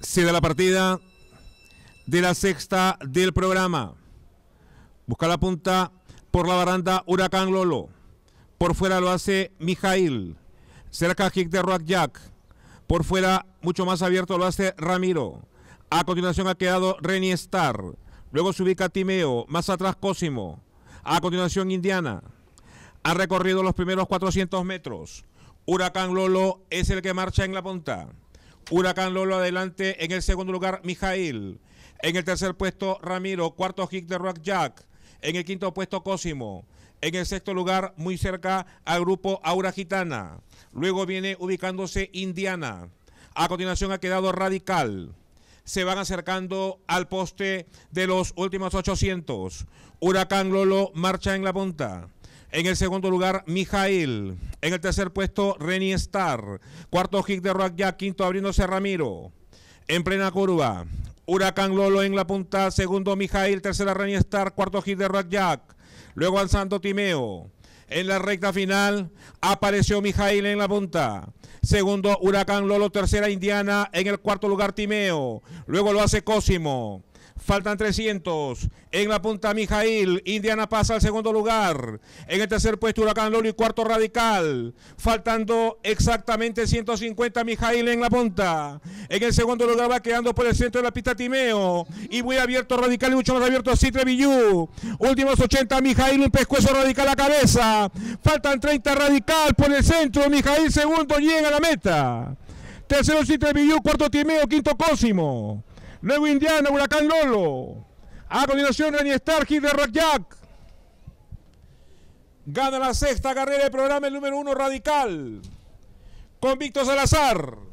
se da la partida de la sexta del programa. Busca la punta por la baranda Huracán Lolo. Por fuera lo hace Mijail. Cerca kick de Rock Jack. Por fuera, mucho más abierto, lo hace Ramiro. A continuación ha quedado Renny Star. Luego se ubica Timeo. Más atrás Cosimo. A continuación Indiana. Ha recorrido los primeros 400 metros. Huracán Lolo es el que marcha en la punta. Huracán Lolo adelante en el segundo lugar, Mijail. En el tercer puesto, Ramiro. Cuarto, Hick de Rock Jack. En el quinto puesto, Cosimo. En el sexto lugar, muy cerca al grupo Aura Gitana. Luego viene ubicándose Indiana. A continuación ha quedado Radical. Se van acercando al poste de los últimos 800. Huracán Lolo marcha en la punta. En el segundo lugar, Mijail. En el tercer puesto, Renny Star. Cuarto hit de Rock Jack. Quinto, abriéndose Ramiro. En plena curva. Huracán Lolo en la punta. Segundo, Mijail. Tercera, Renny Star. Cuarto hit de Rock Jack. Luego avanzando Timeo. En la recta final apareció Mijail en la punta. Segundo, Huracán Lolo. Tercera, Indiana. En el cuarto lugar, Timeo. Luego lo hace Cosimo. Faltan 300. En la punta Mijail. Indiana pasa al segundo lugar. En el tercer puesto Huracán Loli, y cuarto Radical. Faltando exactamente 150 Mijail en la punta. En el segundo lugar va quedando por el centro de la pista Timeo. Y muy abierto Radical y mucho más abierto Citre Últimos 80 Mijail. Un pescuezo Radical a cabeza. Faltan 30 Radical por el centro. Mijail segundo llega a la meta. Tercero Citre Cuarto Timeo. Quinto Cosimo. Nuevo Indiana, Huracán Lolo. A continuación, Aniestar de Rock Jack. Gana la sexta carrera del programa el número uno radical. Con Víctor Salazar.